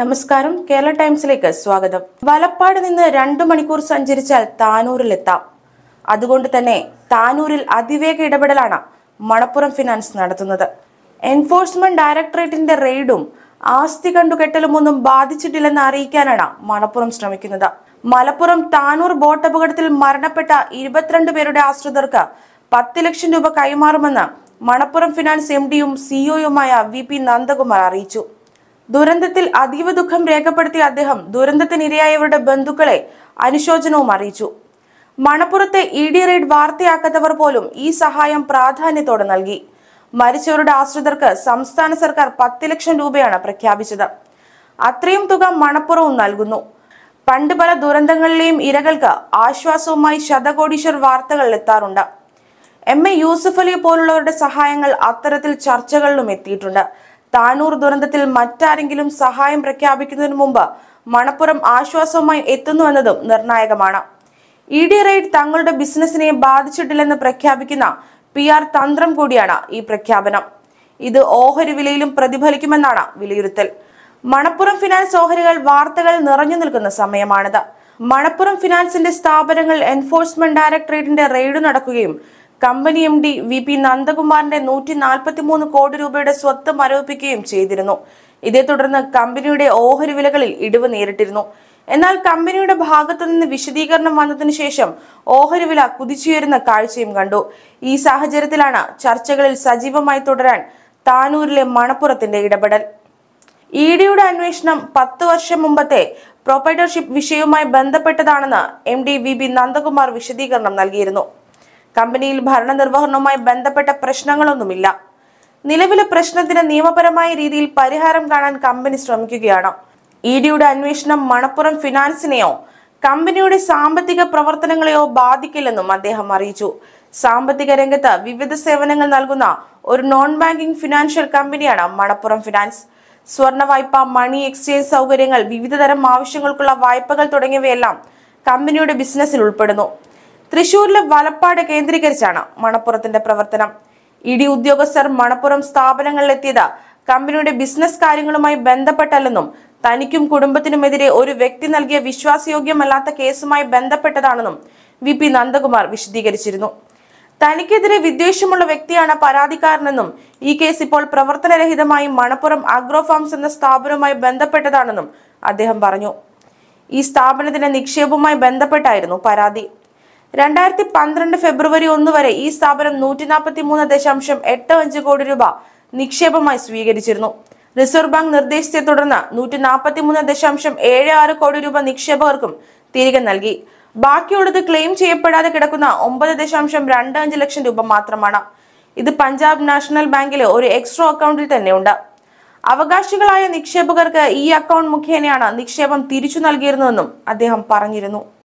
നമസ്കാരം കേരള ടൈംസിലേക്ക് സ്വാഗതം വലപ്പാട് നിന്ന് രണ്ടു മണിക്കൂർ സഞ്ചരിച്ചാൽ താനൂരിലെത്താം അതുകൊണ്ട് തന്നെ താനൂരിൽ അതിവേഗ ഇടപെടലാണ് മണപ്പുറം ഫിനാൻസ് നടത്തുന്നത് എൻഫോഴ്സ്മെന്റ് ഡയറക്ടറേറ്റിന്റെ റെയ്ഡും ആസ്തി കണ്ടുകെട്ടലും ഒന്നും ബാധിച്ചിട്ടില്ലെന്ന് അറിയിക്കാനാണ് മണപ്പുറം ശ്രമിക്കുന്നത് മലപ്പുറം താനൂർ ബോട്ട് അപകടത്തിൽ മരണപ്പെട്ട ഇരുപത്തിരണ്ട് പേരുടെ ആശ്രിതർക്ക് പത്ത് ലക്ഷം രൂപ കൈമാറുമെന്ന് മണപ്പുറം ഫിനാൻസ് എം ഡിയും സിഇഒയുമായ വി പി നന്ദകുമാർ അറിയിച്ചു ദുരന്തത്തിൽ അതീവ ദുഃഖം രേഖപ്പെടുത്തിയ അദ്ദേഹം ദുരന്തത്തിനിരയായവരുടെ ബന്ധുക്കളെ അനുശോചനവും അറിയിച്ചു മണപ്പുറത്തെ ഇ ഡി റെയ്ഡ് വാർത്തയാക്കാത്തവർ പോലും ഈ സഹായം പ്രാധാന്യത്തോടെ നൽകി മരിച്ചവരുടെ ആശ്രിതർക്ക് സംസ്ഥാന സർക്കാർ പത്ത് ലക്ഷം രൂപയാണ് പ്രഖ്യാപിച്ചത് അത്രയും തുക മണപ്പുറവും നൽകുന്നു പണ്ട് പല ദുരന്തങ്ങളിലെയും ഇരകൾക്ക് ആശ്വാസവുമായി ശതകോടീശ്വർ വാർത്തകൾ എത്താറുണ്ട് എം എ യൂസഫലി പോലുള്ളവരുടെ സഹായങ്ങൾ അത്തരത്തിൽ ചർച്ചകളിലും എത്തിയിട്ടുണ്ട് താനൂർ ദുരന്തത്തിൽ മറ്റാരെങ്കിലും സഹായം പ്രഖ്യാപിക്കുന്നതിന് മുമ്പ് മണപ്പുറം ആശ്വാസവുമായി എത്തുന്നുവെന്നതും നിർണായകമാണ് ഇ ഡി റെയ്ഡ് തങ്ങളുടെ ബിസിനസിനെ ബാധിച്ചിട്ടില്ലെന്ന് പ്രഖ്യാപിക്കുന്ന പി ആർ തന്ത്രം കൂടിയാണ് ഈ പ്രഖ്യാപനം ഇത് ഓഹരി വിലയിലും പ്രതിഫലിക്കുമെന്നാണ് വിലയിരുത്തൽ മണപ്പുറം ഫിനാൻസ് ഓഹരികൾ വാർത്തകൾ നിറഞ്ഞു നിൽക്കുന്ന സമയമാണിത് മണപ്പുറം ഫിനാൻസിന്റെ സ്ഥാപനങ്ങൾ എൻഫോഴ്സ്മെന്റ് ഡയറക്ടറേറ്റിന്റെ റെയ്ഡ് നടക്കുകയും company M D V P നന്ദകുമാറിന്റെ നൂറ്റി മൂന്ന് കോടി രൂപയുടെ സ്വത്ത് മരവിപ്പിക്കുകയും ചെയ്തിരുന്നു ഇതേ തുടർന്ന് കമ്പനിയുടെ ഓഹരി വിലകളിൽ ഇടിവ് നേരിട്ടിരുന്നു എന്നാൽ കമ്പനിയുടെ ഭാഗത്തു നിന്ന് വിശദീകരണം വന്നതിനു ശേഷം ഓഹരി വില കുതിച്ചുയരുന്ന കാഴ്ചയും കണ്ടു ഈ സാഹചര്യത്തിലാണ് ചർച്ചകളിൽ സജീവമായി തുടരാൻ താനൂരിലെ മണപ്പുറത്തിന്റെ ഇടപെടൽ ഇ ഡിയുടെ അന്വേഷണം പത്ത് വർഷം മുമ്പത്തെ പ്രൊപ്പറേറ്റർഷിപ്പ് വിഷയവുമായി ബന്ധപ്പെട്ടതാണെന്ന് M D V B Nandakumar വിശദീകരണം നൽകിയിരുന്നു കമ്പനിയിൽ ഭരണനിർവഹണവുമായി ബന്ധപ്പെട്ട പ്രശ്നങ്ങളൊന്നുമില്ല നിലവിലെ പ്രശ്നത്തിന് നിയമപരമായ രീതിയിൽ പരിഹാരം കാണാൻ കമ്പനി ശ്രമിക്കുകയാണ് ഇ ഡിയുടെ അന്വേഷണം മണപ്പുറം ഫിനാൻസിനെയോ കമ്പനിയുടെ സാമ്പത്തിക പ്രവർത്തനങ്ങളെയോ ബാധിക്കില്ലെന്നും അദ്ദേഹം അറിയിച്ചു സാമ്പത്തിക രംഗത്ത് വിവിധ സേവനങ്ങൾ നൽകുന്ന ഒരു നോൺ ബാങ്കിംഗ് ഫിനാൻഷ്യൽ കമ്പനിയാണ് മണപ്പുറം ഫിനാൻസ് സ്വർണ്ണ വായ്പ മണി എക്സ്ചേഞ്ച് സൗകര്യങ്ങൾ വിവിധതരം ആവശ്യങ്ങൾക്കുള്ള വായ്പകൾ തുടങ്ങിയവയെല്ലാം കമ്പനിയുടെ ബിസിനസ്സിൽ ഉൾപ്പെടുന്നു തൃശൂരിലെ വലപ്പാട് കേന്ദ്രീകരിച്ചാണ് മണപ്പുറത്തിന്റെ പ്രവർത്തനം ഇഡി ഉദ്യോഗസ്ഥർ മണപ്പുറം സ്ഥാപനങ്ങളിലെത്തിയത് കമ്പനിയുടെ ബിസിനസ് കാര്യങ്ങളുമായി ബന്ധപ്പെട്ടല്ലെന്നും തനിക്കും കുടുംബത്തിനുമെതിരെ ഒരു വ്യക്തി നൽകിയ വിശ്വാസയോഗ്യമല്ലാത്ത കേസുമായി ബന്ധപ്പെട്ടതാണെന്നും വി പി നന്ദകുമാർ വിശദീകരിച്ചിരുന്നു തനിക്കെതിരെ വിദ്വേഷമുള്ള വ്യക്തിയാണ് പരാതിക്കാരനെന്നും ഈ കേസ് ഇപ്പോൾ പ്രവർത്തനരഹിതമായി മണപ്പുറം അഗ്രോ ഫാംസ് എന്ന സ്ഥാപനവുമായി ബന്ധപ്പെട്ടതാണെന്നും അദ്ദേഹം പറഞ്ഞു ഈ സ്ഥാപനത്തിന്റെ നിക്ഷേപവുമായി ബന്ധപ്പെട്ടായിരുന്നു പരാതി രണ്ടായിരത്തി പന്ത്രണ്ട് ഫെബ്രുവരി ഒന്ന് വരെ ഈ സ്ഥാപനം നൂറ്റി നാൽപ്പത്തി മൂന്ന് ദശാംശം എട്ട് അഞ്ച് കോടി രൂപ നിക്ഷേപമായി സ്വീകരിച്ചിരുന്നു റിസർവ് ബാങ്ക് നിർദ്ദേശത്തെ തുടർന്ന് നൂറ്റി നാൽപ്പത്തി മൂന്ന് ദശാംശം ഏഴ് ആറ് കോടി രൂപ നിക്ഷേപകർക്കും തിരികെ നൽകി ബാക്കിയുള്ളത് ക്ലെയിം ചെയ്യപ്പെടാതെ കിടക്കുന്ന ഒമ്പത് ദശാംശം രണ്ട് അഞ്ച് ലക്ഷം രൂപ മാത്രമാണ് ഇത് പഞ്ചാബ് നാഷണൽ ബാങ്കിലെ ഒരു എക്സ്ട്രാ അക്കൗണ്ടിൽ തന്നെയുണ്ട് അവകാശികളായ നിക്ഷേപകർക്ക് ഈ അക്കൗണ്ട് മുഖേനയാണ് നിക്ഷേപം തിരിച്ചു നൽകിയിരുന്നതെന്നും അദ്ദേഹം പറഞ്ഞിരുന്നു